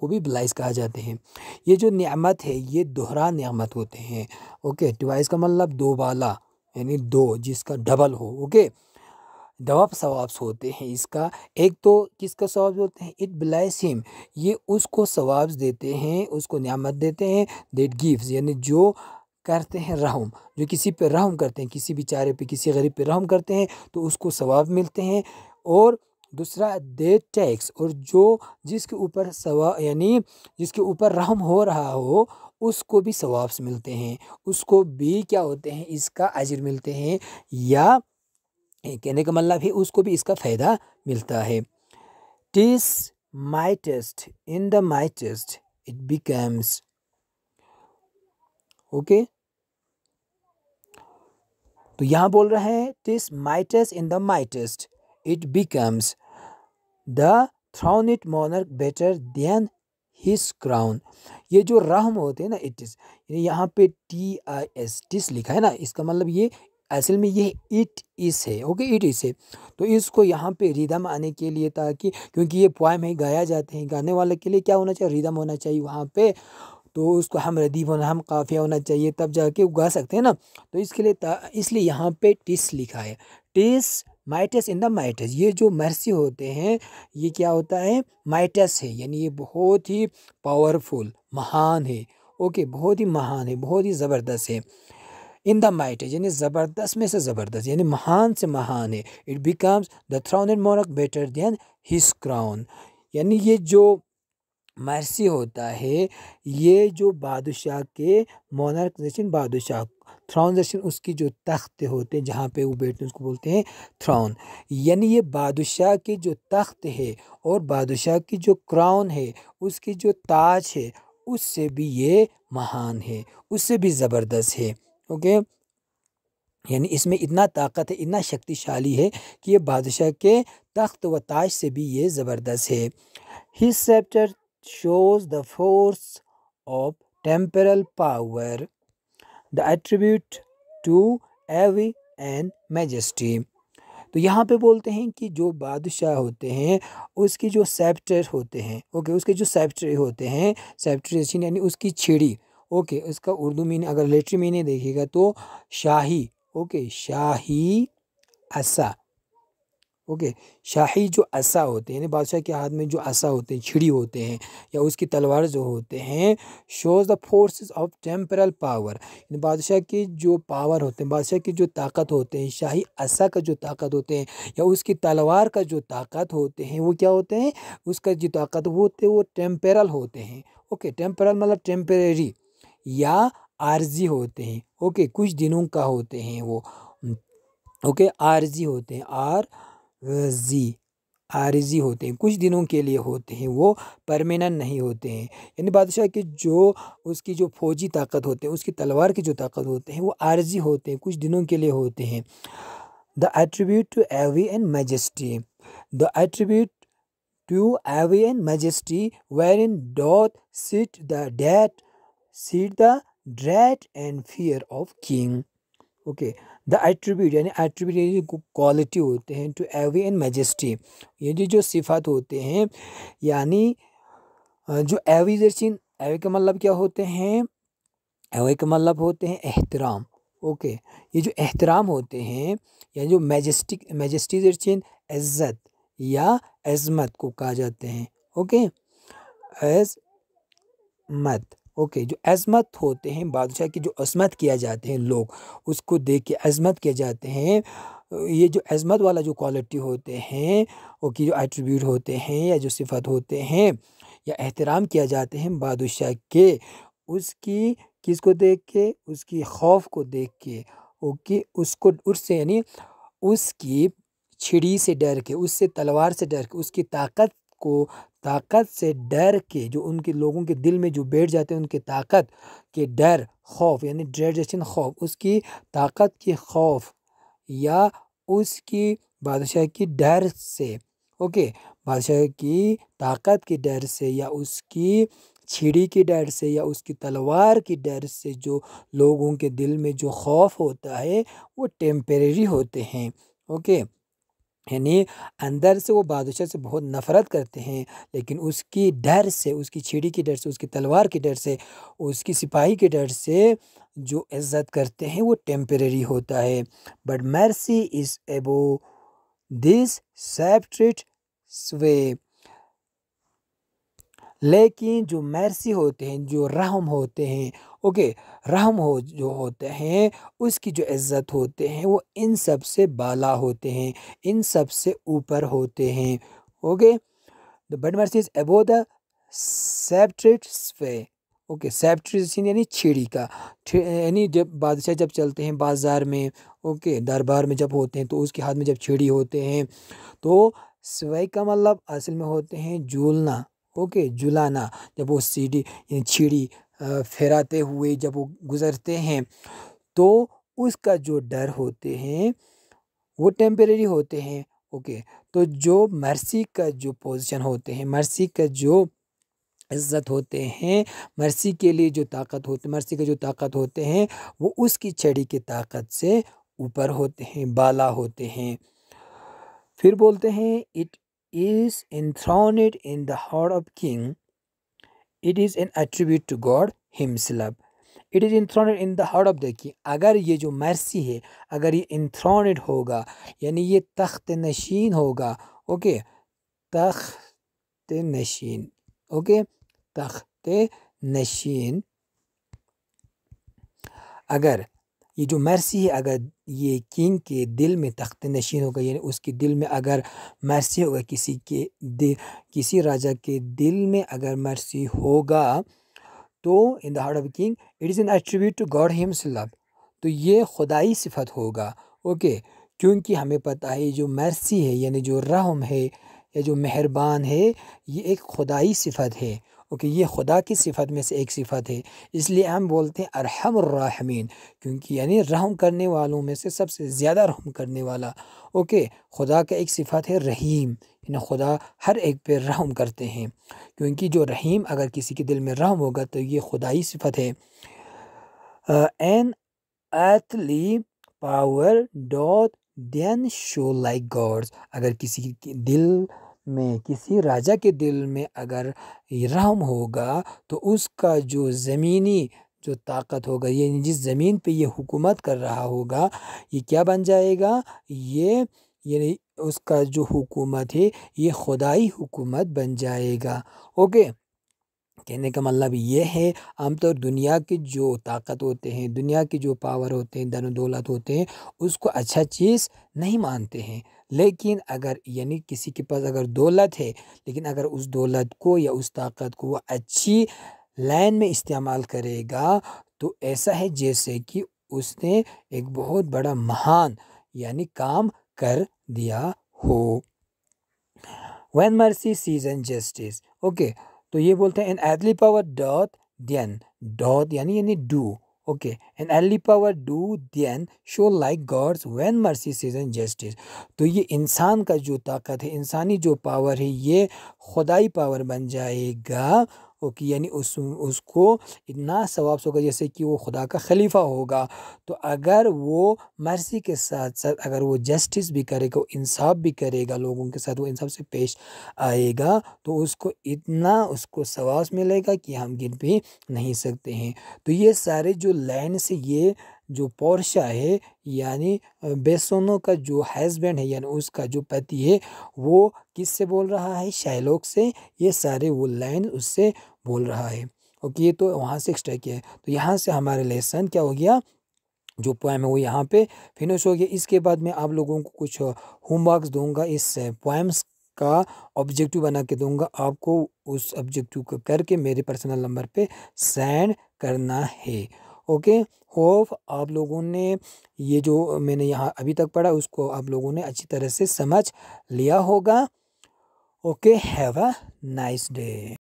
को भी ब्लाइस कहा जाते हैं ये जो नियामत है ये दोहरा नियामत होते हैं ओके ट्वाइस का मतलब दो वाला यानी दो जिसका डबल हो ओके दवाब सवाब्स होते हैं इसका एक तो किसका सवाब होते हैं इट हिम ये उसको सवाब्स देते हैं उसको नियामत देते हैं देट गिव्स यानी जो करते हैं रहम जो किसी पे रहम करते हैं किसी बेचारे पे किसी गरीब पे रहम करते हैं तो उसको सवाब मिलते हैं और दूसरा दे टैक्स और जो जिसके ऊपर सवा यानी जिसके ऊपर रहम हो रहा हो उसको भी सवाब्स मिलते हैं उसको भी क्या होते हैं इसका अजर मिलते हैं या कहने का मतलब है उसको भी इसका फ़ायदा मिलता है TISS test in the mightiest it becomes okay तो यहाँ बोल रहे हैं TISS test in the mightiest it becomes the throned it better better his his crown ये जो रहम होते हैं ना इट इज़ यहाँ पे टी आई एस टिस लिखा है ना इसका मतलब ये असल में ये इट इस है ओके इट इस है तो इसको यहाँ पे रिदम आने के लिए ताकि क्योंकि ये पोएम है गाया जाते हैं गाने वाले के लिए क्या होना चाहिए रिदम होना चाहिए वहाँ पे तो उसको हम रदीब होना हम काफ़िया होना चाहिए तब जाके गा सकते हैं ना तो इसके लिए इसलिए यहाँ पे टिस लिखा है TISS mites in the mites ये जो महर्षि होते हैं ये क्या होता है माइटस है यानी ये बहुत ही पावरफुल महान है ओके बहुत ही महान है बहुत ही ज़बरदस्त है इन द माइट यानी ज़बरदस्त में से ज़बरदस्त यानी महान से महान है it becomes the throned and monarch better than his crown यानी ये जो मर्सी होता है ये जो बादशाह के मोनार्कजेशन बादशाह थ्राउनजेशन उसकी जो तख्त होते हैं जहाँ पे वो बैठते हैं उसको बोलते हैं थ्राउन यानी ये बादशाह के जो तख्त है और बादशाह की जो क्राउन है उसकी जो ताज है उससे भी ये महान है उससे भी ज़बरदस्त है ओके यानी इसमें इतना ताकत है इतना शक्तिशाली है कि ये बादशाह के तख्त व ताज से भी ये ज़बरदस्त है his shows the force of temporal power, the attribute to awe and majesty तो यहाँ पे बोलते हैं कि जो बादशाह होते हैं उसकी जो सेप्टर होते हैं ओके उसके जो सेप्टर होते हैं सेप्टरेशन यानी उसकी छिड़ी ओके उसका उर्दू मीन अगर लेटरी मीने देखेगा तो शाही ओके शाही असा ओके शाही जो असा होते हैं यानी बादशाह के हाथ में जो असा होते हैं छिड़ी होते हैं या उसकी तलवार जो होते हैं shows the forces of temporal power यानी बादशाह की जो पावर होते हैं बादशाह की जो ताकत होते हैं शाही असा का जो ताकत होते हैं या उसकी तलवार का जो ताकत होते हैं वो क्या होते हैं उसका जो ताकत वो होते हैं वो टेम्परल होते हैं ओके टेम्परल मतलब टेम्परेरी या आर्जी होते हैं ओके कुछ दिनों का होते हैं वो ओके आर्जी होते हैं आर जी आरजी होते हैं कुछ दिनों के लिए होते हैं वो परमानेंट नहीं होते हैं यानी बादशाह के जो उसकी जो फौजी ताकत होते हैं उसकी तलवार की जो ताकत होते हैं वो आरजी होते हैं कुछ दिनों के लिए होते हैं the attribute to awe and majesty the attribute awe and and where in doth sit the डेट sit the dread and fear of king okay the attribute यानी एट्रीब्यूट यानी क्वालिटी होते हैं टू एवी एंड मेजेस्टी ये जो जो सिफात होते हैं यानी जो एवी एवे एवी का मतलब क्या होते हैं एवे का मतलब होते हैं एहतराम ओके ये जो एहतराम होते हैं या जो मेजेस्टिक मेजेस्टी जर्चिन इज़्ज़त या अज़मत को कहा जाते हैं ओके एज मत ओके जो अजमत होते हैं बादशाह की जो अजमत किया जाते हैं लोग उसको देख के अजमत किए जाते हैं ये जो अजमत वाला जो क्वालिटी होते हैं ओके जो एट्रीब्यूट होते हैं या जो सिफत होते हैं या एहतराम किया जाते हैं बादशाह के उसकी किस को देख के उसकी खौफ को देख के ओके उसको उससे यानी उसकी छिड़ी से डर के उससे तलवार से डर के उसकी ताकत को ताकत से डर के जो उनके लोगों के दिल में जो बैठ जाते हैं उनके ताकत के डर खौफ यानी डर जैसन खौफ उसकी ताकत के खौफ या उसकी बादशाह की डर से ओके बादशाह की ताकत के डर से या उसकी छिड़ी के डर से या उसकी तलवार की डर से जो लोगों के दिल में जो खौफ होता है वो टेम्परेरी होते हैं ओके यानी अंदर से वो बादशाह से बहुत नफ़रत करते हैं लेकिन उसकी डर से उसकी छिड़ी की डर से उसकी तलवार की डर से उसकी सिपाही के डर से जो इज़्ज़त करते हैं वो टेम्परेरी होता है but mercy is above this sceptred sway लेकिन जो मैरसी होते हैं जो रहम होते हैं ओके रहम हो जो होते हैं उसकी जो इज़्ज़त होते हैं वो इन सब से बाला होते हैं इन सब से ऊपर होते हैं okay the but mercy is above the sceptred sway okay सेप्ट्रिसिन यानी छेड़ी का यानी जब बादशाह जब चलते हैं बाजार में ओके दरबार में जब होते हैं तो उसके हाथ में जब छेड़ी होते हैं तो स्वय का मतलब असल में होते हैं झूलना ओके जुलाना जब वो सीढ़ी छिड़ी फहराते हुए जब वो गुज़रते हैं तो उसका जो डर होते हैं वो टेम्परेरी होते हैं ओके तो जो मर्सी का जो पोजीशन होते हैं मर्सी का जो इज्जत होते हैं मर्सी के लिए जो ताकत होते मर्सी के जो ताकत होते हैं वो उसकी छड़ी की ताकत से ऊपर होते हैं बाला होते हैं फिर बोलते हैं it is enthroned in the heart of king it is an attribute to god himself it is enthroned in the heart of the king अगर ये जो मर्सी है अगर ये इंथ्रॉनेड होगा यानी ये तख्त नशीन होगा ओके तख्त नशीन ओके तख्त नशीन अगर ये जो मर्सी है अगर ये किंग के दिल में तख्त नशीन होगा यानी उसके दिल में अगर मर्सी होगा किसी के दिल किसी राजा के दिल में अगर मर्सी होगा तो in the heart of king it is an attribute to God himself तो ये खुदाई सिफत होगा ओके क्योंकि हमें पता है जो मर्सी है यानी जो रहम है या जो मेहरबान है ये एक खुदाई सिफत है ओके ये खुदा की सिफत में से एक सिफत है इसलिए हम बोलते हैं अरहम राहमीन क्योंकि यानी रहम करने वालों में से सबसे ज़्यादा रहम करने वाला ओके खुदा का एक सिफत है रहीम यानी खुदा हर एक पे रहम करते हैं क्योंकि जो रहीम अगर किसी के दिल में रहम होगा तो ये खुदाई सिफत है an earthly power doth then show like God's अगर किसी के दिल में किसी राजा के दिल में अगर रहम होगा तो उसका जो ज़मीनी जो ताकत होगा ये जिस ज़मीन पे ये हुकूमत कर रहा होगा ये क्या बन जाएगा ये ये उसका जो हुकूमत है ये खुदाई हुकूमत बन जाएगा ओके कहने का मतलब ये है आमतौर तो दुनिया के जो ताकत होते हैं दुनिया के जो पावर होते हैं धन दौलत होते हैं उसको अच्छा चीज़ नहीं मानते हैं लेकिन अगर यानी किसी के पास अगर दौलत है लेकिन अगर उस दौलत को या उस ताकत को वह अच्छी लाइन में इस्तेमाल करेगा तो ऐसा है जैसे कि उसने एक बहुत बड़ा महान यानी काम कर दिया हो van mercy seize and justice okay तो ये बोलते हैं N एडली power doth then dot यानी यानी do okay and एल्ली power do then show like God's van mercy seize N justice तो ये इंसान का जो ताकत है इंसानी जो पावर है ये खुदाई पावर बन जाएगा ओके यानी उस उसको इतना सवाब होगा जैसे कि वो खुदा का खलीफा होगा तो अगर वो मर्जी के साथ साथ अगर वो जस्टिस भी करेगा इंसाफ भी करेगा लोगों के साथ वो इंसाफ से पेश आएगा तो उसको इतना उसको सवाब मिलेगा कि हम गिन भी नहीं सकते हैं तो ये सारे जो लाइन से ये जो पोर्शा है यानी बेसोनों का जो हस्बैंड है यानी उसका जो पति है वो किस से बोल रहा है शाहलोक से ये सारे वो लाइन उससे बोल रहा है ओके ये तो वहाँ से एक्स्ट्रा किया है तो यहाँ से हमारा लेसन क्या हो गया जो पोएम है वो यहाँ पे फिनिश हो गया इसके बाद मैं आप लोगों को कुछ होमवर्क दूंगा इस पोएम्स का ऑब्जेक्टिव बना के दूंगा आपको उस ऑब्जेक्टिव को करके मेरे पर्सनल नंबर पे सेंड करना है ओके होप आप लोगों ने ये जो मैंने यहाँ अभी तक पढ़ा उसको आप लोगों ने अच्छी तरह से समझ लिया होगा okay have a nice day